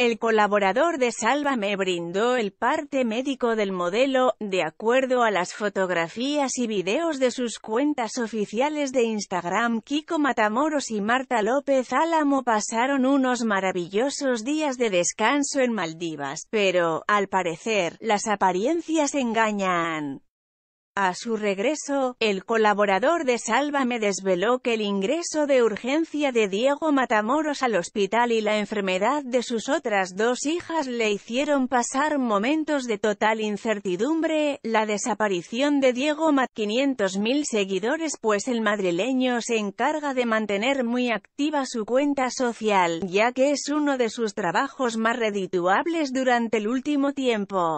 El colaborador de me brindó el parte médico del modelo, de acuerdo a las fotografías y videos de sus cuentas oficiales de Instagram Kiko Matamoros y Marta López Álamo pasaron unos maravillosos días de descanso en Maldivas, pero, al parecer, las apariencias engañan. A su regreso, el colaborador de me desveló que el ingreso de urgencia de Diego Matamoros al hospital y la enfermedad de sus otras dos hijas le hicieron pasar momentos de total incertidumbre, la desaparición de Diego Mat 500.000 seguidores pues el madrileño se encarga de mantener muy activa su cuenta social, ya que es uno de sus trabajos más redituables durante el último tiempo.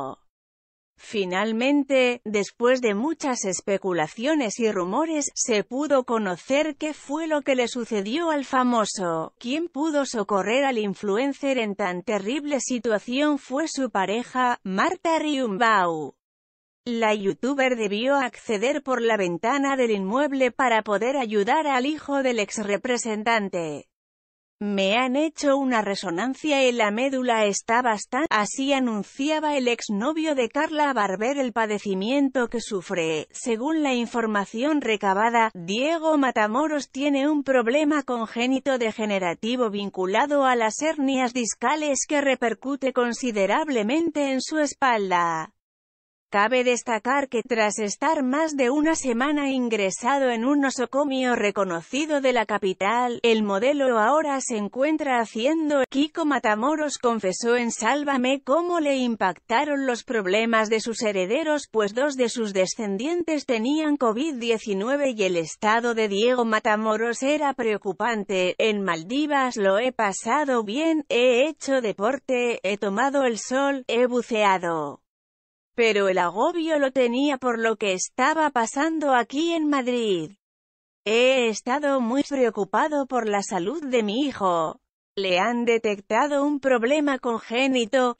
Finalmente, después de muchas especulaciones y rumores, se pudo conocer qué fue lo que le sucedió al famoso. Quien pudo socorrer al influencer en tan terrible situación fue su pareja, Marta Riumbau. La youtuber debió acceder por la ventana del inmueble para poder ayudar al hijo del ex representante. Me han hecho una resonancia en la médula está bastante... Así anunciaba el exnovio de Carla Barber el padecimiento que sufre. Según la información recabada, Diego Matamoros tiene un problema congénito degenerativo vinculado a las hernias discales que repercute considerablemente en su espalda. Cabe destacar que tras estar más de una semana ingresado en un nosocomio reconocido de la capital, el modelo ahora se encuentra haciendo. Kiko Matamoros confesó en Sálvame cómo le impactaron los problemas de sus herederos pues dos de sus descendientes tenían COVID-19 y el estado de Diego Matamoros era preocupante. En Maldivas lo he pasado bien, he hecho deporte, he tomado el sol, he buceado. Pero el agobio lo tenía por lo que estaba pasando aquí en Madrid. He estado muy preocupado por la salud de mi hijo. Le han detectado un problema congénito,